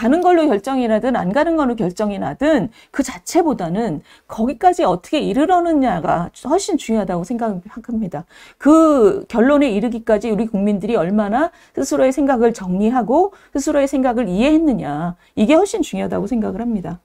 가는 걸로 결정이 나든 안 가는 걸로 결정이 나든 그 자체보다는 거기까지 어떻게 이르러느냐가 훨씬 중요하다고 생각합니다. 그 결론에 이르기까지 우리 국민들이 얼마나 스스로의 생각을 정리하고 스스로의 생각을 이해했느냐 이게 훨씬 중요하다고 생각을 합니다.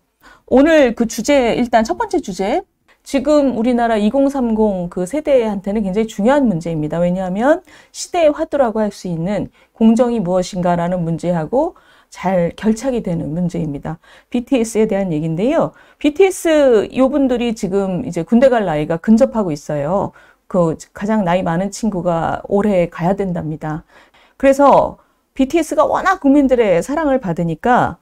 오늘 그 주제 일단 첫 번째 주제 지금 우리나라 2030 그 세대한테는 굉장히 중요한 문제입니다. 왜냐하면 시대의 화두라고 할 수 있는 공정이 무엇인가라는 문제하고 잘 결착이 되는 문제입니다. BTS에 대한 얘기인데요. BTS 요분들이 지금 이제 군대 갈 나이가 근접하고 있어요. 그 가장 나이 많은 친구가 올해 가야 된답니다. 그래서 BTS가 워낙 국민들의 사랑을 받으니까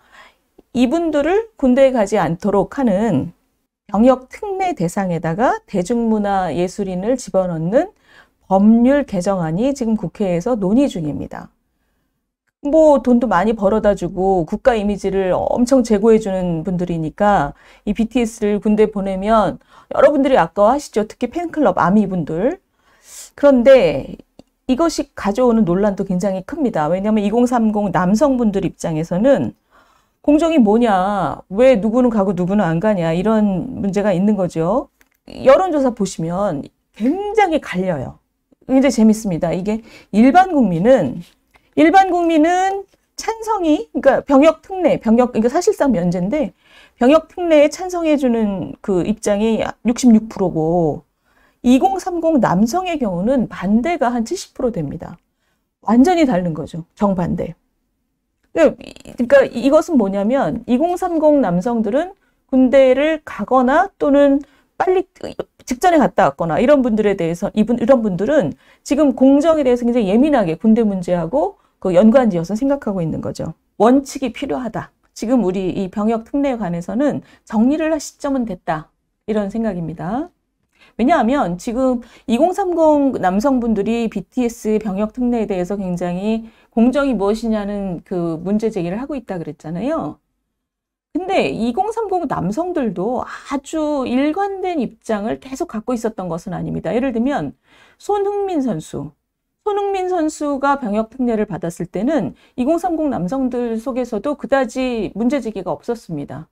이분들을 군대에 가지 않도록 하는 병역 특례 대상에다가 대중문화 예술인을 집어넣는 법률 개정안이 지금 국회에서 논의 중입니다. 뭐 돈도 많이 벌어다 주고 국가 이미지를 엄청 제고해 주는 분들이니까 이 BTS를 군대 보내면 여러분들이 아까워하시죠. 특히 팬클럽 아미 분들. 그런데 이것이 가져오는 논란도 굉장히 큽니다. 왜냐하면 2030 남성분들 입장에서는 공정이 뭐냐, 왜 누구는 가고 누구는 안 가냐 이런 문제가 있는 거죠. 여론조사 보시면 굉장히 갈려요. 굉장히 재밌습니다. 이게 일반 국민은 일반 국민은 찬성이 그러니까 병역 특례, 병역 이거 그러니까 사실상 면제인데 병역 특례에 찬성해 주는 그 입장이 66%고 2030 남성의 경우는 반대가 한 70% 됩니다. 완전히 다른 거죠. 정반대. 그, 그러니까 이것은 뭐냐면 2030 남성들은 군대를 가거나 또는 빨리 직전에 갔다 왔거나 이런 분들에 대해서 이분 이런 분들은 지금 공정에 대해서 굉장히 예민하게 군대 문제하고 그 연관지어서 생각하고 있는 거죠. 원칙이 필요하다. 지금 우리 이 병역 특례에 관해서는 정리를 할 시점은 됐다. 이런 생각입니다. 왜냐하면 지금 2030 남성분들이 BTS 병역 특례에 대해서 굉장히 공정이 무엇이냐는 그 문제 제기를 하고 있다 그랬잖아요. 근데 2030 남성들도 아주 일관된 입장을 계속 갖고 있었던 것은 아닙니다. 예를 들면 손흥민 선수 손흥민 선수가 병역 특례를 받았을 때는 2030 남성들 속에서도 그다지 문제제기가 없었습니다.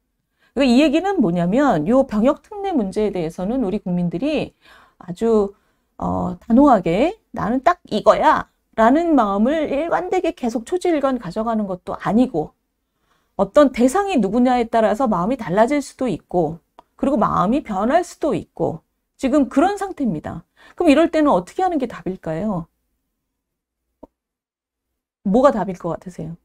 그러니까 이 얘기는 뭐냐면 요 병역 특례 문제에 대해서는 우리 국민들이 아주 어, 단호하게 나는 딱 이거야 라는 마음을 일관되게 계속 초지일관 가져가는 것도 아니고 어떤 대상이 누구냐에 따라서 마음이 달라질 수도 있고 그리고 마음이 변할 수도 있고 지금 그런 상태입니다. 그럼 이럴 때는 어떻게 하는 게 답일까요? 뭐가 답일 것 같으세요?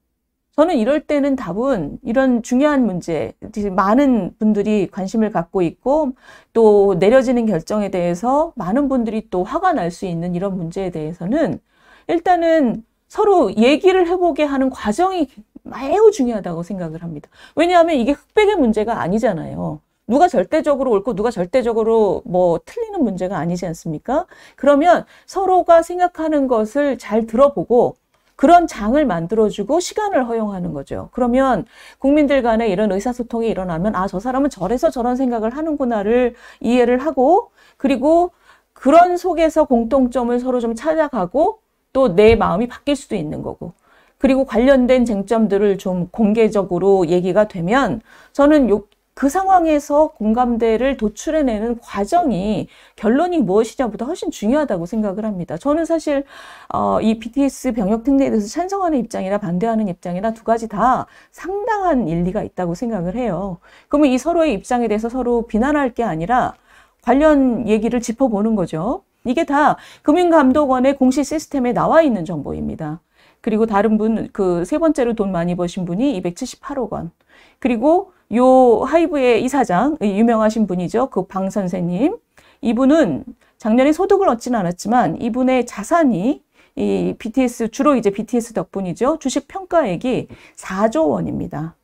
저는 이럴 때는 답은 이런 중요한 문제, 많은 분들이 관심을 갖고 있고 또 내려지는 결정에 대해서 많은 분들이 또 화가 날 수 있는 이런 문제에 대해서는 일단은 서로 얘기를 해보게 하는 과정이 매우 중요하다고 생각을 합니다. 왜냐하면 이게 흑백의 문제가 아니잖아요. 누가 절대적으로 옳고 누가 절대적으로 뭐 틀리는 문제가 아니지 않습니까? 그러면 서로가 생각하는 것을 잘 들어보고 그런 장을 만들어주고 시간을 허용하는 거죠. 그러면 국민들 간에 이런 의사소통이 일어나면 아, 저 사람은 저래서 저런 생각을 하는구나를 이해를 하고 그리고 그런 속에서 공통점을 서로 좀 찾아가고 또 내 마음이 바뀔 수도 있는 거고 그리고 관련된 쟁점들을 좀 공개적으로 얘기가 되면 저는 요, 그 상황에서 공감대를 도출해내는 과정이 결론이 무엇이냐보다 훨씬 중요하다고 생각을 합니다. 저는 사실 어, 이 BTS 병역 특례에 대해서 찬성하는 입장이나 반대하는 입장이나 두 가지 다 상당한 일리가 있다고 생각을 해요. 그러면 이 서로의 입장에 대해서 서로 비난할 게 아니라 관련 얘기를 짚어보는 거죠. 이게 다 금융감독원의 공시 시스템에 나와 있는 정보입니다. 그리고 다른 분, 그 세 번째로 돈 많이 버신 분이 278억 원. 그리고 요 하이브의 이사장, 유명하신 분이죠. 그 방 선생님. 이분은 작년에 소득을 얻지는 않았지만 이분의 자산이 이 BTS, 주로 이제 BTS 덕분이죠. 주식 평가액이 4조 원입니다.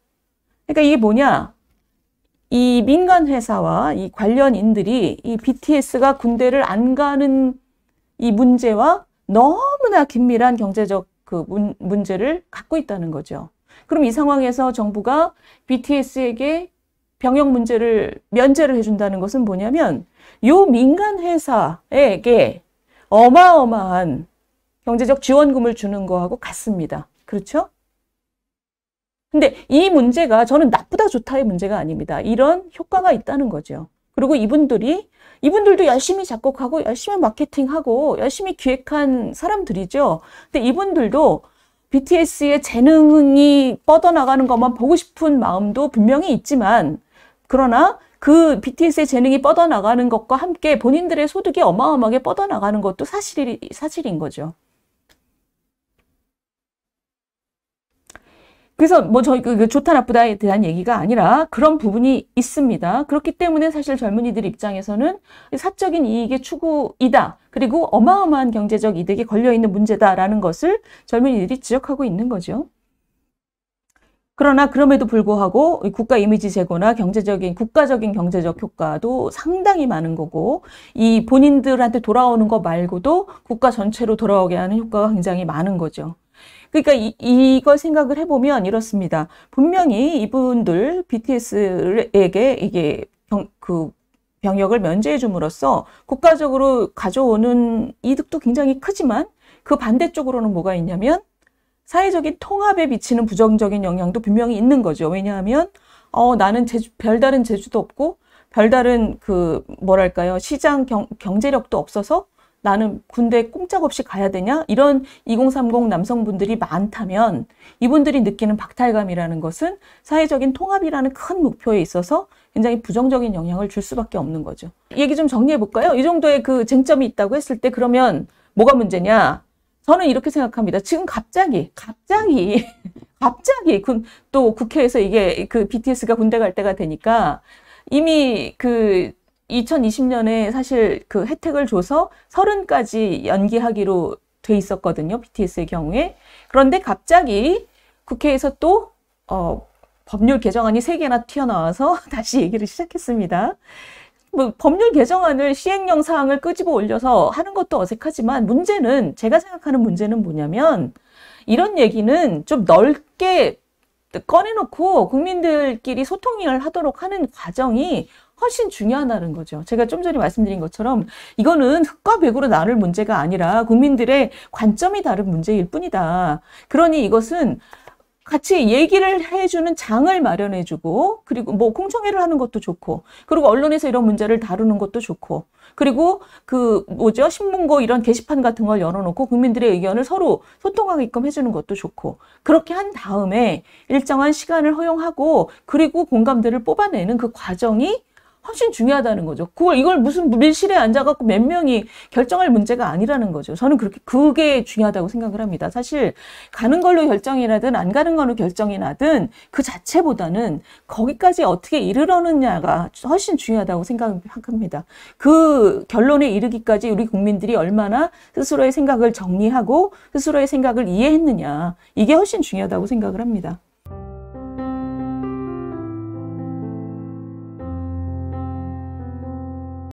그러니까 이게 뭐냐. 이 민간 회사와 이 관련인들이 이 BTS가 군대를 안 가는 이 문제와 너무나 긴밀한 경제적 그 문, 문제를 갖고 있다는 거죠. 그럼 이 상황에서 정부가 BTS에게 병역 문제를 면제를 해준다는 것은 뭐냐면 이 민간 회사에게 어마어마한 경제적 지원금을 주는 거하고 같습니다. 그렇죠? 근데 이 문제가 저는 나쁘다 좋다의 문제가 아닙니다. 이런 효과가 있다는 거죠. 그리고 이분들이 이분들도 열심히 작곡하고 열심히 마케팅하고 열심히 기획한 사람들이죠. 근데 이분들도 BTS의 재능이 뻗어나가는 것만 보고 싶은 마음도 분명히 있지만 그러나 그 BTS의 재능이 뻗어나가는 것과 함께 본인들의 소득이 어마어마하게 뻗어나가는 것도 사실이, 사실인 거죠. 그래서 뭐저그 그 좋다 나쁘다에 대한 얘기가 아니라 그런 부분이 있습니다. 그렇기 때문에 사실 젊은이들 입장에서는 사적인 이익의 추구이다. 그리고 어마어마한 경제적 이득이 걸려있는 문제다라는 것을 젊은이들이 지적하고 있는 거죠. 그러나 그럼에도 불구하고 국가 이미지 제고나 경제적인 국가적인 경제적 효과도 상당히 많은 거고 이 본인들한테 돌아오는 거 말고도 국가 전체로 돌아오게 하는 효과가 굉장히 많은 거죠. 그러니까 이, 이걸 생각을 해보면 이렇습니다. 분명히 이분들 BTS에게 이게 병, 그 병역을 면제해 줌으로써 국가적으로 가져오는 이득도 굉장히 크지만 그 반대쪽으로는 뭐가 있냐면 사회적인 통합에 미치는 부정적인 영향도 분명히 있는 거죠. 왜냐하면 어 나는 제주, 별다른 재주도 없고 별다른 그 뭐랄까요 시장 경, 경제력도 없어서 나는 군대 꼼짝없이 가야 되냐? 이런 2030 남성분들이 많다면 이분들이 느끼는 박탈감이라는 것은 사회적인 통합이라는 큰 목표에 있어서 굉장히 부정적인 영향을 줄 수밖에 없는 거죠. 얘기 좀 정리해 볼까요? 이 정도의 그 쟁점이 있다고 했을 때 그러면 뭐가 문제냐? 저는 이렇게 생각합니다. 지금 갑자기, 갑자기, 갑자기 군, 또 국회에서 이게 그 BTS가 군대 갈 때가 되니까 이미 그 2020년에 사실 그 혜택을 줘서 30까지 연기하기로 돼 있었거든요. BTS의 경우에. 그런데 갑자기 국회에서 또 어, 법률 개정안이 3개나 튀어나와서 다시 얘기를 시작했습니다. 뭐 법률 개정안을 시행령 사항을 끄집어 올려서 하는 것도 어색하지만 문제는 제가 생각하는 문제는 뭐냐면 이런 얘기는 좀 넓게 꺼내놓고 국민들끼리 소통을 하도록 하는 과정이 훨씬 중요하다는 거죠. 제가 좀 전에 말씀드린 것처럼 이거는 흑과 백으로 나눌 문제가 아니라 국민들의 관점이 다른 문제일 뿐이다. 그러니 이것은 같이 얘기를 해주는 장을 마련해주고 그리고 뭐 공청회를 하는 것도 좋고 그리고 언론에서 이런 문제를 다루는 것도 좋고 그리고 그 뭐죠 신문고 이런 게시판 같은 걸 열어놓고 국민들의 의견을 서로 소통하게끔 해주는 것도 좋고 그렇게 한 다음에 일정한 시간을 허용하고 그리고 공감대를 뽑아내는 그 과정이 훨씬 중요하다는 거죠. 그걸 이걸 무슨 밀실에 앉아갖고 몇 명이 결정할 문제가 아니라는 거죠. 저는 그렇게 그게 중요하다고 생각을 합니다. 사실 가는 걸로 결정이 라든안 가는 걸로 결정이 라든그 자체보다는 거기까지 어떻게 이르러느냐가 훨씬 중요하다고 생각합니다. 그 결론에 이르기까지 우리 국민들이 얼마나 스스로의 생각을 정리하고 스스로의 생각을 이해했느냐 이게 훨씬 중요하다고 생각을 합니다.